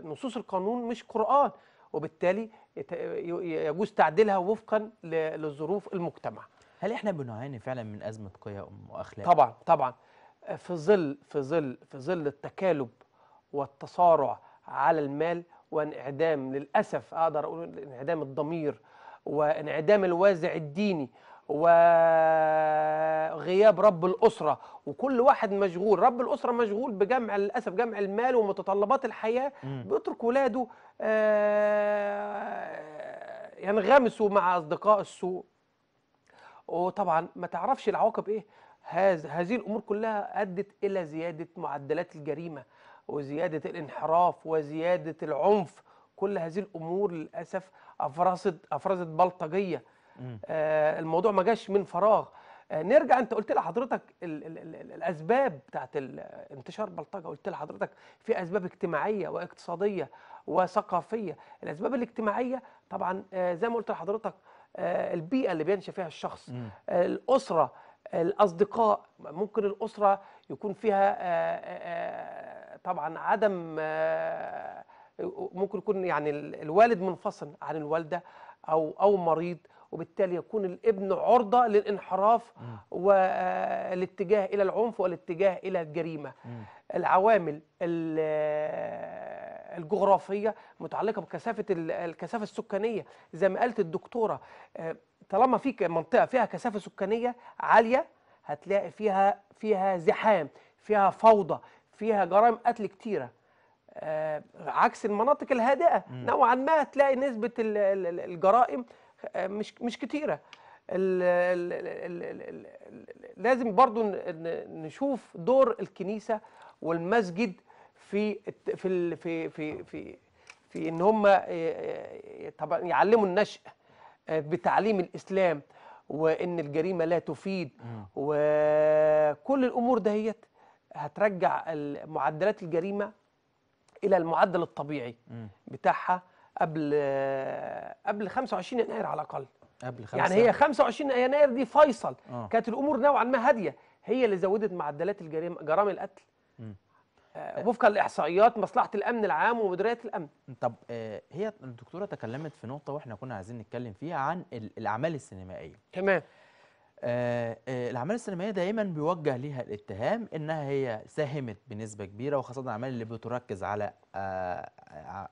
نصوص القانون مش قران وبالتالي يجوز تعديلها وفقا لظروف المجتمع هل احنا بنعاني فعلا من ازمه قيم واخلاق طبعا طبعا في ظل في ظل في ظل التكالب والتصارع على المال وانعدام للاسف اقدر اقول انعدام الضمير وانعدام الوازع الديني وغياب رب الأسرة وكل واحد مشغول رب الأسرة مشغول بجمع للأسف جمع المال ومتطلبات الحياة بيترك ولاده آه، ينغمسوا مع أصدقاء السوء وطبعا ما تعرفش العواقب إيه هذه الأمور كلها أدت إلى زيادة معدلات الجريمة وزيادة الانحراف وزيادة العنف كل هذه الأمور للأسف أفرزت أفرزت بلطجية آه، الموضوع ما جاش من فراغ آه، نرجع انت قلت لحضرتك الـ الـ الـ الاسباب بتاعت انتشار بلطجه قلت لحضرتك في اسباب اجتماعيه واقتصاديه وثقافيه الاسباب الاجتماعيه طبعا آه، زي ما قلت لحضرتك البيئه اللي بينشا فيها الشخص الاسره الاصدقاء ممكن الاسره يكون فيها طبعا عدم ممكن يكون يعني الوالد منفصل عن الوالده او او مريض وبالتالي يكون الابن عرضة للانحراف والاتجاه آه، إلى العنف والاتجاه إلى الجريمة م. العوامل آه، الجغرافية متعلقة بكثافة الكثافة السكانية زي ما قالت الدكتورة آه، طالما في منطقة فيها كثافة سكانية عالية هتلاقي فيها فيها زحام فيها فوضى فيها جرائم قتل كتيره عكس المناطق الهادئه نوعا ما هتلاقي نسبه الجرائم مش مش كتيره لازم برضو نشوف دور الكنيسه والمسجد في في في في في, في ان هم طبعا يعلموا النشء آه، بتعليم الاسلام وان الجريمه لا تفيد وكل الامور دهيت هترجع معدلات الجريمه الى المعدل الطبيعي بتاعها قبل قبل 25 يناير على الاقل قبل خمسة. يعني هي 25 يناير دي فيصل آه. كانت الامور نوعا ما هاديه هي اللي زودت معدلات الجريمه جرائم القتل آه وفقا لاحصائيات مصلحه الامن العام ومديريه الامن طب آه هي الدكتوره تكلمت في نقطه واحنا كنا عايزين نتكلم فيها عن الاعمال السينمائيه تمام آه، آه، الاعمال السينمائيه دائما بيوجه ليها الاتهام انها هي ساهمت بنسبه كبيره وخاصه الاعمال اللي بتركز على آه،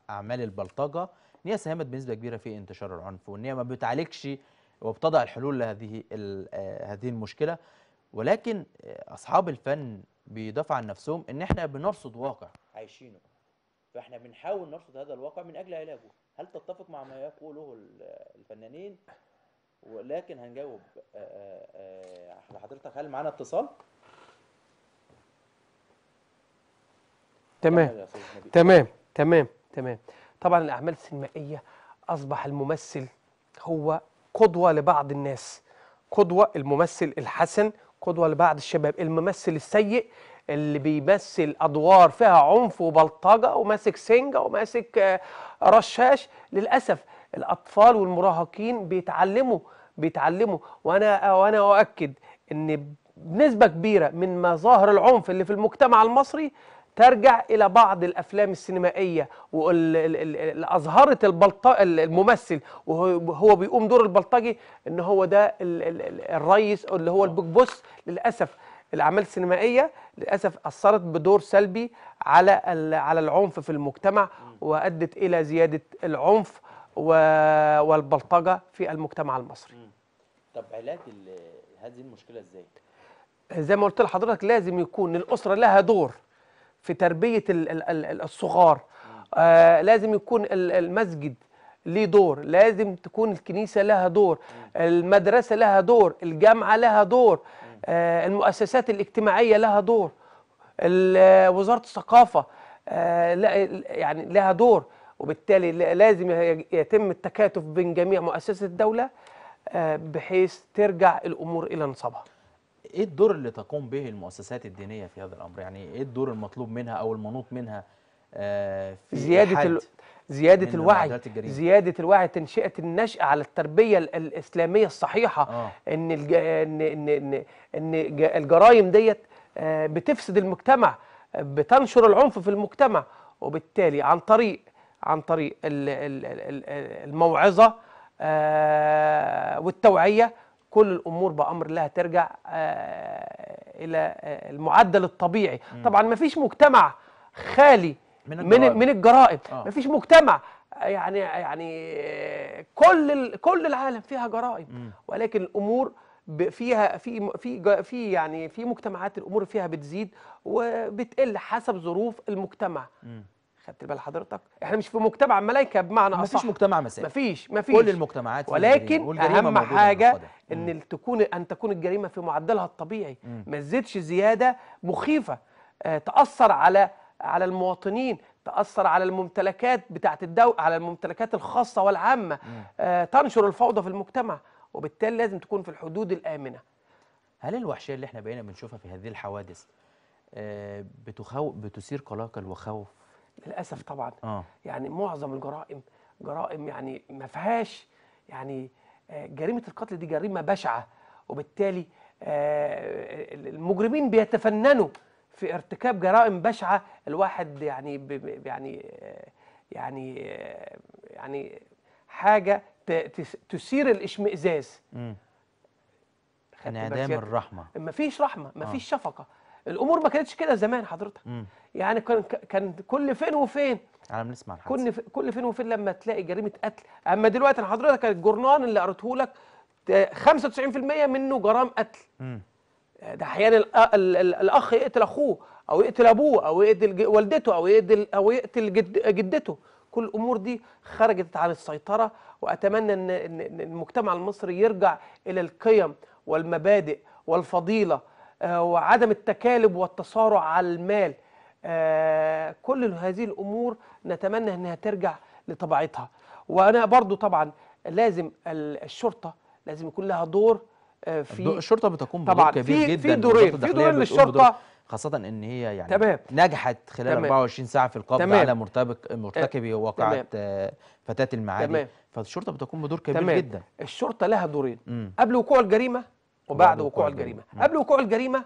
اعمال البلطجه ان هي ساهمت بنسبه كبيره في انتشار العنف وان هي ما بتعالجش وبتضع الحلول لهذه هذه المشكله ولكن اصحاب الفن بيدافع عن نفسهم ان احنا بنرصد واقع عايشينه فاحنا بنحاول نرصد هذا الواقع من اجل علاجه هل تتفق مع ما يقوله الفنانين ولكن هنجاوب على آه، آه، آه، حضرتك هل معانا اتصال؟ تمام تمام تمام تمام طبعا الاعمال السينمائيه اصبح الممثل هو قدوه لبعض الناس قدوه الممثل الحسن قدوه لبعض الشباب الممثل السيء اللي بيمثل ادوار فيها عنف وبلطجه وماسك سنجه وماسك رشاش للاسف الاطفال والمراهقين بيتعلموا بيتعلموا وانا وانا اؤكد ان بنسبه كبيره من مظاهر العنف اللي في المجتمع المصري ترجع الى بعض الافلام السينمائيه اظهرت البلط الممثل وهو بيقوم دور البلطجي ان هو ده الريس اللي هو البيج بوس للاسف الاعمال السينمائيه للاسف اثرت بدور سلبي على على العنف في المجتمع وادت الى زياده العنف والبلطجه في المجتمع المصري. طب علاج هذه المشكله ازاي؟ زي ما قلت لحضرتك لازم يكون الاسره لها دور في تربيه الصغار آه لازم يكون المسجد ليه دور لازم تكون الكنيسه لها دور المدرسه لها دور الجامعه لها دور آه المؤسسات الاجتماعيه لها دور وزاره الثقافه آه يعني لها دور وبالتالي لازم يتم التكاتف بين جميع مؤسسات الدولة آه، بحيث ترجع الأمور إلى نصابها ايه الدور اللي تقوم به المؤسسات الدينيه في هذا الامر يعني ايه الدور المطلوب منها او المنوط منها آه، في زياده ال... زياده الوعي زياده الوعي تنشئه النشأة على التربيه الاسلاميه الصحيحه آه. ان الج... ان ان ان, إن الجرائم ديت آه، بتفسد المجتمع بتنشر العنف في المجتمع وبالتالي عن طريق عن طريق الموعظة آه، والتوعية كل الأمور بأمر الله ترجع آه، إلى آه، المعدل الطبيعي طبعا ما فيش مجتمع خالي من الجرائم. من الجرائم آه. ما فيش مجتمع يعني يعني كل كل العالم فيها جرائم م. ولكن الامور فيها في في في يعني في مجتمعات الامور فيها بتزيد وبتقل حسب ظروف المجتمع م. خدت بال حضرتك احنا مش في مجتمع ملايكه بمعنى اصح مفيش مجتمع مسائل مفيش مفيش كل المجتمعات ولكن اهم حاجه ان تكون ان تكون الجريمه في معدلها الطبيعي ما تزيدش زياده مخيفه آه تاثر على على المواطنين تاثر على الممتلكات بتاعه الدو على الممتلكات الخاصه والعامه آه تنشر الفوضى في المجتمع وبالتالي لازم تكون في الحدود الامنه هل الوحشيه اللي احنا بقينا بنشوفها في هذه الحوادث آه بتخو... بتثير قلقا وخوف للاسف طبعا آه. يعني معظم الجرائم جرائم يعني ما فيهاش يعني آه، جريمه القتل دي جريمه بشعه وبالتالي آه، المجرمين بيتفننوا في ارتكاب جرائم بشعه الواحد يعني يعني آه، يعني يعني حاجه تثير الاشمئزاز انعدام الرحمه مفيش رحمه مفيش آه. شفقه الامور ما كانتش كده زمان حضرتك مم. يعني كان كان كل فين وفين انا بنسمع كل كل فين وفين لما تلاقي جريمه قتل اما دلوقتي حضرتك الجرنان اللي قريته لك 95% منه جرام قتل مم. ده احيانا الاخ يقتل اخوه او يقتل ابوه او يقتل والدته او يقتل او يقتل جد جدته كل الامور دي خرجت عن السيطره واتمنى ان المجتمع المصري يرجع الى القيم والمبادئ والفضيله آه، وعدم التكالب والتصارع على المال آه، كل هذه الأمور نتمنى أنها ترجع لطبيعتها وأنا برضو طبعا لازم الشرطة لازم يكون لها دور آه، في الشرطه بتقوم بدور كبير جدا إيه؟ في دورين في دورين للشرطه خاصة ان هي يعني تمام. نجحت خلال تمام. 24 ساعة في القبض تمام. على مرتبك مرتكبي واقعة فتاة المعادي تمام. فالشرطة بتقوم بدور كبير تمام. جدا الشرطة لها دورين مم. قبل وقوع الجريمة وبعد وقوع الجريمة قبل وقوع الجريمة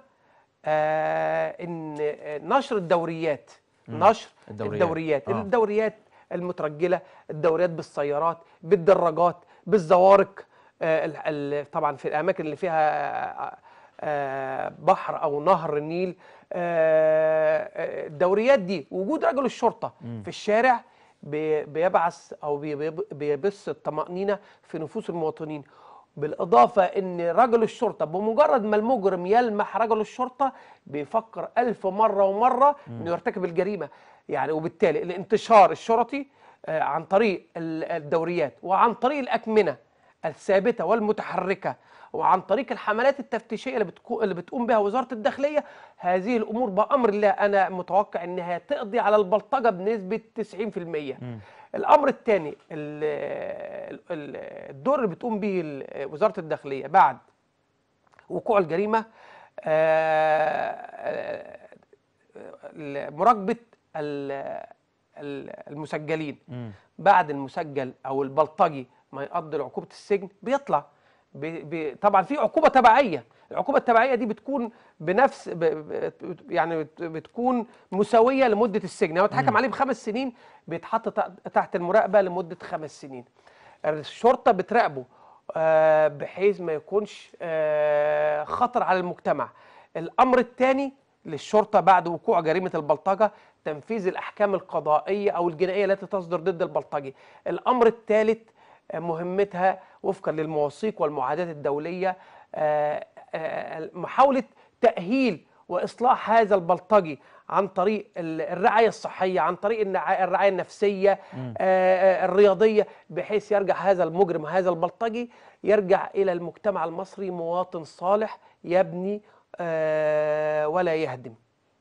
آه إن آه، نشر الدوريات نشر الدوريات الدوريات, آه. الدوريات المترجلة الدوريات بالسيارات بالدراجات بالزوارق آه طبعا في الأماكن اللي فيها آه, آه، بحر أو نهر النيل آه،, آه الدوريات دي وجود رجل الشرطة م. في الشارع بيبعث أو بيبث الطمأنينة في نفوس المواطنين بالإضافة أن رجل الشرطة بمجرد ما المجرم يلمح رجل الشرطة بيفكر ألف مرة ومرة أنه يرتكب الجريمة يعني وبالتالي الانتشار الشرطي آه، عن طريق الدوريات وعن طريق الأكمنة الثابتة والمتحركة وعن طريق الحملات التفتيشية اللي, بتكو... اللي بتقوم بها وزارة الداخلية هذه الأمور بأمر الله أنا متوقع أنها تقضي على البلطجة بنسبة 90% م. الامر الثاني الدور اللي بتقوم به وزاره الداخليه بعد وقوع الجريمه آه، آه، آه، مراقبه المسجلين بعد المسجل او البلطجي ما يقضي عقوبه السجن بيطلع طبعا في عقوبه تبعيه العقوبه التبعيه دي بتكون بنفس يعني بتكون مساويه لمده السجن لو يعني اتحكم عليه بخمس سنين بيتحط تحت المراقبه لمده خمس سنين الشرطه بتراقبه آه، بحيث ما يكونش آه، خطر على المجتمع الامر الثاني للشرطه بعد وقوع جريمه البلطجه تنفيذ الاحكام القضائيه او الجنائيه التي تصدر ضد البلطجي الامر الثالث آه، مهمتها وفقا للمواثيق والمعاهدات الدولية آه، آه، محاولة تأهيل وإصلاح هذا البلطجي عن طريق الرعاية الصحية عن طريق الرعاية النفسية الرياضية بحيث يرجع هذا المجرم هذا البلطجي يرجع إلى المجتمع المصري مواطن صالح يبني ولا يهدم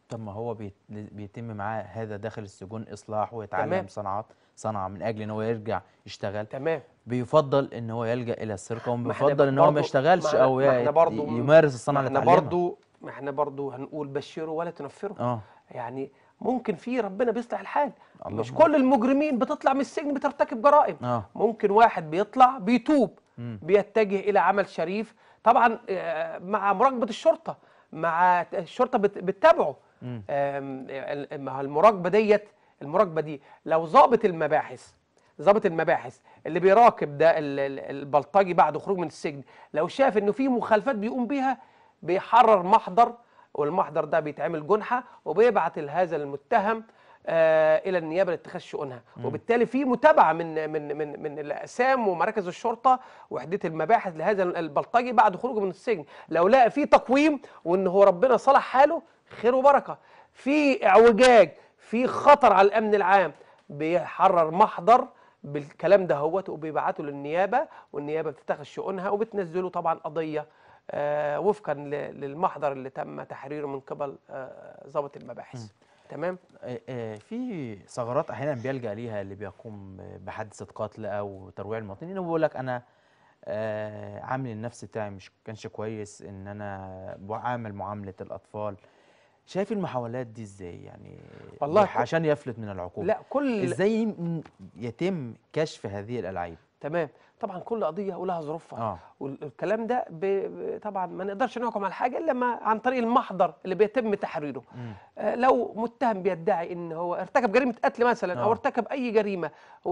طب ما هو بيتم معاه هذا داخل السجون اصلاح ويتعلم صنعات صنعه من اجل ان هو يرجع يشتغل تمام بيفضل ان هو يلجا الى السرقه وبيفضل ان هو ما يشتغلش او يمارس الصنعه اللي احنا برضه ما احنا برضه هنقول بشروا ولا تنفروا اه يعني ممكن في ربنا بيصلح الحال مش الله. كل المجرمين بتطلع من السجن بترتكب جرائم آه. ممكن واحد بيطلع بيتوب م. بيتجه الى عمل شريف طبعا آه، مع مراقبه الشرطه مع الشرطه بتتابعه المراقبه ديت المراقبه دي لو ظابط المباحث ضابط المباحث اللي بيراقب ده البلطجي بعد خروج من السجن لو شاف انه في مخالفات بيقوم بيها بيحرر محضر والمحضر ده بيتعمل جنحه وبيبعت لهذا المتهم آه الى النيابه لاتخاذ شؤونها وبالتالي في متابعه من من من من الاقسام ومراكز الشرطه وحده المباحث لهذا البلطجي بعد خروجه من السجن لو لقى في تقويم وان هو ربنا صلح حاله خير وبركه في اعوجاج في خطر على الامن العام بيحرر محضر بالكلام ده هوت وبيبعته للنيابه والنيابه بتتخذ شؤونها وبتنزله طبعا قضيه آه، وفقا للمحضر اللي تم تحريره من قبل آه، ضابط المباحث تمام آه، في ثغرات احيانا بيلجا ليها اللي بيقوم بحادثه قتل او ترويع المواطنين وبيقول لك انا عامل النفس بتاعي مش كانش كويس ان انا بعامل معامله الاطفال شايف المحاولات دي ازاي يعني والله عشان يفلت من العقوبه لا كل ازاي يتم كشف هذه الالعاب تمام طبعا كل قضيه ولها ظروفها آه. والكلام ده ب... طبعا ما نقدرش نحكم على حاجه الا ما عن طريق المحضر اللي بيتم تحريره آه لو متهم بيدعي ان هو ارتكب جريمه قتل مثلا آه. او ارتكب اي جريمه و...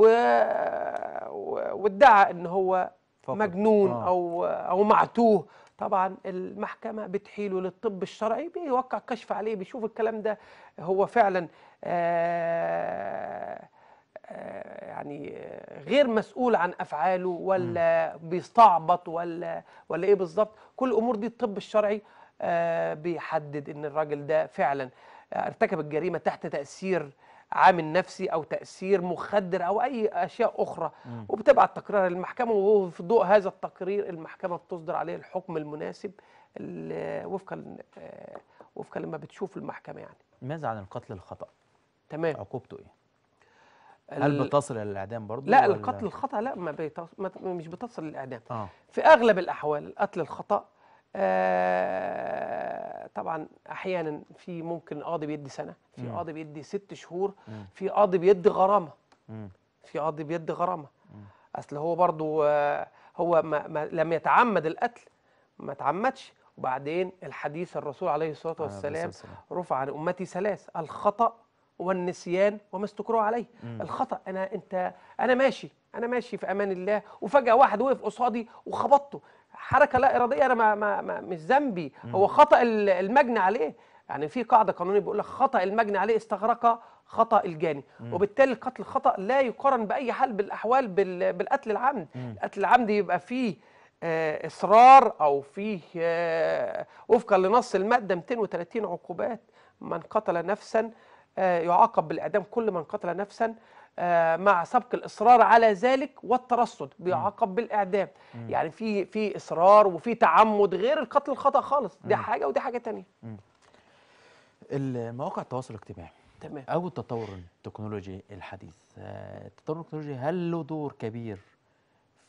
و... وادعى ان هو فقط. مجنون آه. او او معتوه طبعا المحكمة بتحيله للطب الشرعي بيوقع كشف عليه بيشوف الكلام ده هو فعلا آه، آه، يعني غير مسؤول عن أفعاله ولا بيستعبط ولا ولا إيه بالظبط كل الأمور دي الطب الشرعي آه، بيحدد إن الراجل ده فعلا ارتكب الجريمة تحت تأثير عامل نفسي او تاثير مخدر او اي اشياء اخرى وبتبعت تقريرها للمحكمه وفي ضوء هذا التقرير المحكمه بتصدر عليه الحكم المناسب وفقا آه، وفقا لما بتشوف المحكمه يعني ماذا عن القتل الخطا تمام عقوبته ايه هل بتصل الى الاعدام برضه لا القتل الخطا لا ما, بيتص... ما مش بتصل للاعدام آه. في اغلب الاحوال القتل الخطا آه طبعا احيانا في ممكن قاضي بيدي سنه في قاضي بيدي ست شهور في قاضي بيدي غرامه في قاضي بيدي غرامه اصل هو برضو آه، هو ما ما لم يتعمد القتل ما تعمدش وبعدين الحديث الرسول عليه الصلاه آه، والسلام رفع عن امتي ثلاث الخطا والنسيان وما استكروا عليه مم. الخطا انا انت انا ماشي انا ماشي في امان الله وفجاه واحد وقف قصادي وخبطته حركه لا اراديه انا ما ما ما مش ذنبي هو خطا المجني عليه يعني في قاعده قانونيه بيقول لك خطا المجني عليه استغرق خطا الجاني وبالتالي القتل خطا لا يقارن باي حال بالاحوال بالقتل العمد القتل العمد يبقى فيه آه، اصرار او فيه آه، وفقا لنص الماده 230 عقوبات من قتل نفسا آه، يعاقب بالاعدام كل من قتل نفسا آه، مع سبق الاصرار على ذلك والترصد بيعاقب بالاعدام يعني في في اصرار وفي تعمد غير القتل الخطا خالص دي حاجه ودي حاجه ثانيه المواقع التواصل الاجتماعي تمام او التطور التكنولوجي الحديث آه، التطور التكنولوجي هل له دور كبير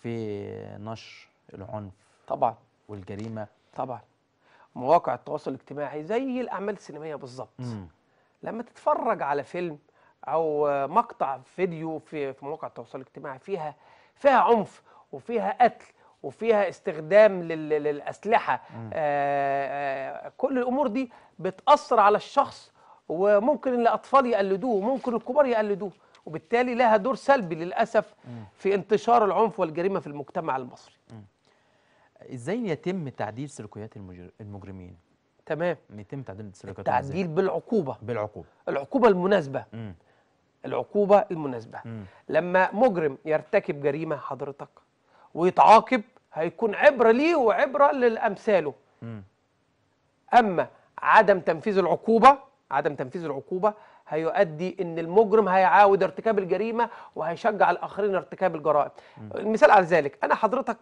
في نشر العنف طبعا والجريمه طبعا مواقع التواصل الاجتماعي زي الاعمال السينمائيه بالظبط لما تتفرج على فيلم او مقطع فيديو في في مواقع التواصل الاجتماعي فيها فيها عنف وفيها قتل وفيها استخدام للاسلحه آه، آه، كل الامور دي بتاثر على الشخص وممكن الاطفال يقلدوه وممكن الكبار يقلدوه وبالتالي لها دور سلبي للاسف في انتشار العنف والجريمه في المجتمع المصري ازاي يتم تعديل سلوكيات المجرمين تمام يتم تعديل المجرمين؟ التعديل بالعقوبه بالعقوبه العقوبه المناسبه مم. العقوبة المناسبة مم. لما مجرم يرتكب جريمة حضرتك ويتعاقب هيكون عبرة ليه وعبرة لأمثاله أما عدم تنفيذ العقوبة عدم تنفيذ العقوبة هيؤدي ان المجرم هيعاود ارتكاب الجريمه وهيشجع الاخرين ارتكاب الجرائم المثال على ذلك انا حضرتك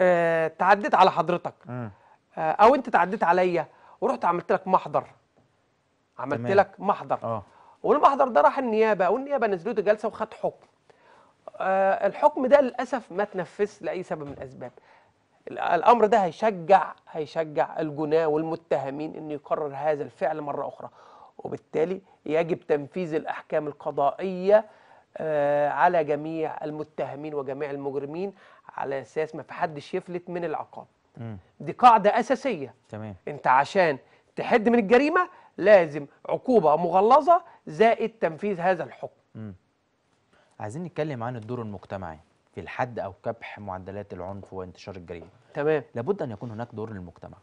آه تعديت على حضرتك آه او انت تعديت عليا ورحت عملت لك محضر عملت تمام. لك محضر أوه. والمحضر ده راح النيابه والنيابه نزلته جلسه وخد حكم آه الحكم ده للاسف ما تنفذش لاي سبب من الاسباب الامر ده هيشجع هيشجع الجناه والمتهمين ان يقرر هذا الفعل مره اخرى وبالتالي يجب تنفيذ الاحكام القضائيه آه على جميع المتهمين وجميع المجرمين على اساس ما في حدش يفلت من العقاب دي قاعده اساسيه تمام انت عشان تحد من الجريمه لازم عقوبه مغلظه زائد تنفيذ هذا الحكم مم. عايزين نتكلم عن الدور المجتمعي في الحد او كبح معدلات العنف وانتشار الجريمه تمام لابد ان يكون هناك دور للمجتمع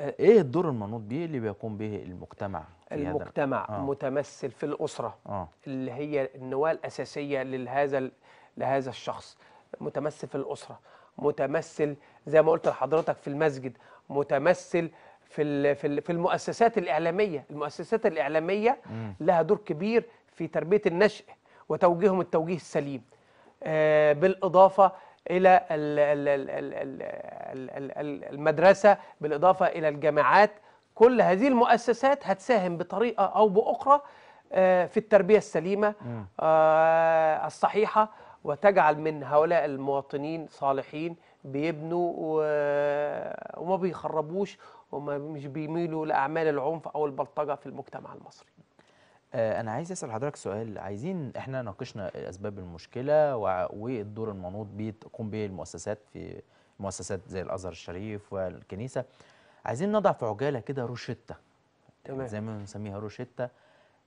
آه، ايه الدور المنوط به اللي بيقوم به المجتمع المجتمع آه. متمثل في الاسره آه. اللي هي النواه الاساسيه لهذا لهذا الشخص متمثل في الاسره متمثل زي ما قلت لحضرتك في المسجد متمثل في في المؤسسات الاعلاميه المؤسسات الاعلاميه لها دور كبير في تربيه النشء وتوجيههم التوجيه السليم آه، بالاضافه الى المدرسه بالاضافه الى الجامعات كل هذه المؤسسات هتساهم بطريقه او باخرى آه، في التربيه السليمه آه، الصحيحه وتجعل من هؤلاء المواطنين صالحين بيبنوا وما بيخربوش وما مش بيميلوا لاعمال العنف او البلطجه في المجتمع المصري آه، انا عايز اسال حضرتك سؤال عايزين احنا ناقشنا اسباب المشكله والدور المنوط بيه تقوم به المؤسسات في مؤسسات زي الازهر الشريف والكنيسه عايزين نضع في عجاله كده روشته تمام زي ما بنسميها روشته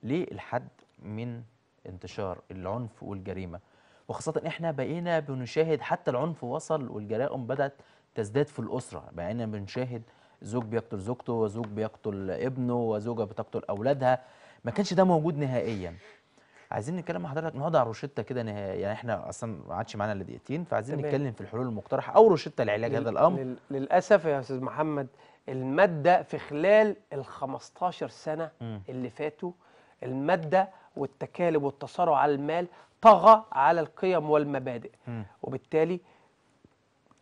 للحد من انتشار العنف والجريمه وخاصة إحنا بقينا بنشاهد حتى العنف وصل والجرائم بدأت تزداد في الأسرة بقينا بنشاهد زوج بيقتل زوجته وزوج بيقتل ابنه وزوجة بتقتل أولادها ما كانش ده موجود نهائيا عايزين نتكلم مع حضرتك نقعد على روشته كده نهائي يعني احنا اصلا ما عادش معانا الا دقيقتين فعايزين تمام. نتكلم في الحلول المقترحه او روشته لعلاج هذا الامر لل... للاسف يا استاذ محمد الماده في خلال ال 15 سنه م. اللي فاتوا الماده والتكالب والتصارع على المال طغى على القيم والمبادئ م. وبالتالي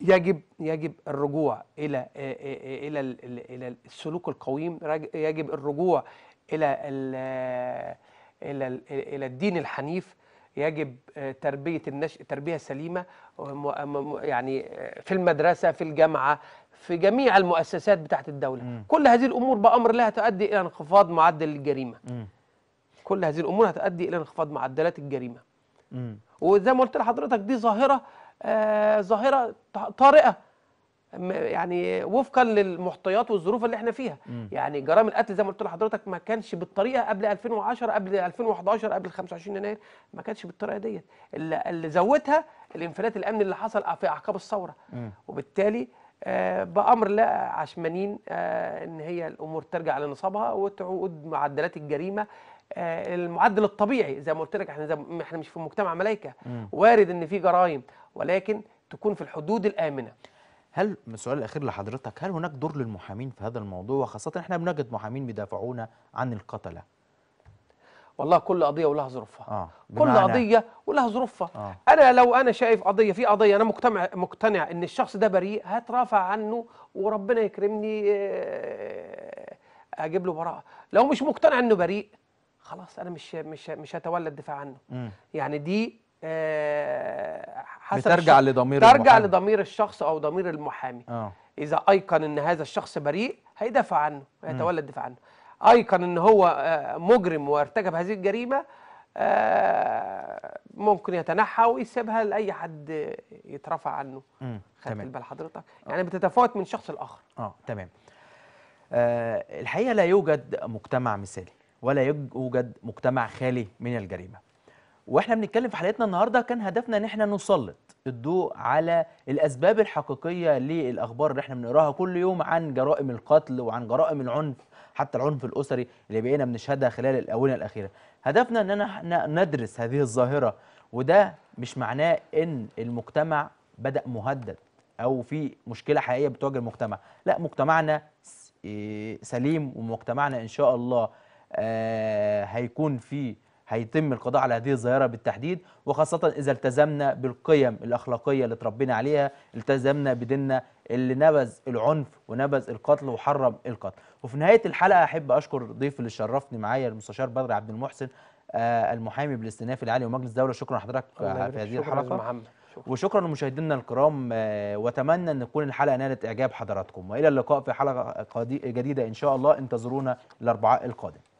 يجب يجب الرجوع الى الى الى السلوك القويم يجب الرجوع الى الى الى الدين الحنيف يجب آه، تربيه النشء تربيه سليمه يعني آه، في المدرسه في الجامعه في جميع المؤسسات بتاعت الدوله م. كل هذه الامور بامر لها تؤدي الى انخفاض معدل الجريمه م. كل هذه الامور هتؤدي الى انخفاض معدلات الجريمه مم. وزي ما قلت لحضرتك دي ظاهره آه ظاهره طارئه يعني وفقا للمحتيات والظروف اللي احنا فيها مم. يعني جرائم القتل زي ما قلت لحضرتك ما كانش بالطريقه قبل 2010 قبل 2011 قبل 25 يناير ما كانش بالطريقه ديت اللي زودها الانفلات الامني اللي حصل في اعقاب الثوره وبالتالي آه بامر لا عشمانين آه ان هي الامور ترجع لنصابها وتعود معدلات الجريمه آه، المعدل الطبيعي زي ما قلت لك احنا زي احنا مش في مجتمع ملائكه وارد ان في جرائم ولكن تكون في الحدود الامنه هل السؤال الاخير لحضرتك هل هناك دور للمحامين في هذا الموضوع وخاصه احنا بنجد محامين بيدافعونا عن القتله والله كل قضيه ولها ظروفها آه كل قضيه ولها ظروفها آه انا لو انا شايف قضيه في قضيه انا مقتنع مقتنع ان الشخص ده بريء هترافع عنه وربنا يكرمني آه، اجيب له براءه لو مش مقتنع انه بريء خلاص انا مش مش مش هتولى الدفاع عنه مم. يعني دي آه حسب ترجع لضمير ترجع المحامي. لضمير الشخص او ضمير المحامي آه. اذا ايقن ان هذا الشخص بريء هيدافع عنه هيتولى الدفاع عنه ايقن ان هو آه، مجرم وارتكب هذه الجريمه آه، ممكن يتنحى ويسيبها لاي حد يترفع عنه خلي بال حضرتك آه. يعني بتتفاوت من شخص لاخر اه تمام آه الحقيقه لا يوجد مجتمع مثالي ولا يوجد مجتمع خالي من الجريمه واحنا بنتكلم في حلقتنا النهارده كان هدفنا ان احنا نسلط الضوء على الاسباب الحقيقيه للاخبار اللي احنا بنقراها كل يوم عن جرائم القتل وعن جرائم العنف حتى العنف الاسري اللي بقينا بنشهدها خلال الاونه الاخيره هدفنا ان احنا ندرس هذه الظاهره وده مش معناه ان المجتمع بدا مهدد او في مشكله حقيقيه بتواجه المجتمع لا مجتمعنا إيه، سليم ومجتمعنا ان شاء الله آه، هيكون في هيتم القضاء على هذه الظاهرة بالتحديد وخاصة إذا التزمنا بالقيم الأخلاقية اللي تربينا عليها التزمنا بديننا اللي نبذ العنف ونبذ القتل وحرم القتل وفي نهاية الحلقة أحب أشكر ضيف اللي شرفني معايا المستشار بدر عبد المحسن آه، المحامي بالاستئناف العالي ومجلس الدولة شكرا لحضرتك في هذه الحلقة وشكرا لمشاهدينا الكرام آه، واتمنى ان تكون الحلقه نالت اعجاب حضراتكم والى اللقاء في حلقه جديده ان شاء الله انتظرونا الاربعاء القادم